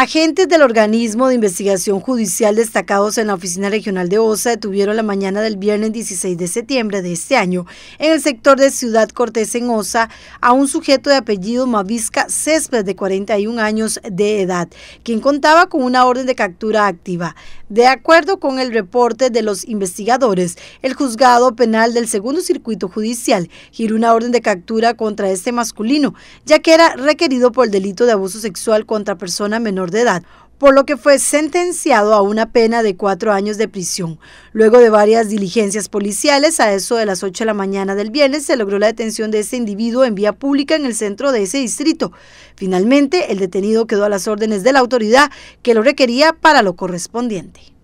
Agentes del organismo de investigación judicial destacados en la Oficina Regional de OSA detuvieron la mañana del viernes 16 de septiembre de este año en el sector de Ciudad Cortés en OSA a un sujeto de apellido Mavisca Césped de 41 años de edad, quien contaba con una orden de captura activa. De acuerdo con el reporte de los investigadores, el juzgado penal del segundo circuito judicial giró una orden de captura contra este masculino, ya que era requerido por el delito de abuso sexual contra persona menor de edad, por lo que fue sentenciado a una pena de cuatro años de prisión. Luego de varias diligencias policiales, a eso de las 8 de la mañana del viernes, se logró la detención de este individuo en vía pública en el centro de ese distrito. Finalmente, el detenido quedó a las órdenes de la autoridad que lo requería para lo correspondiente.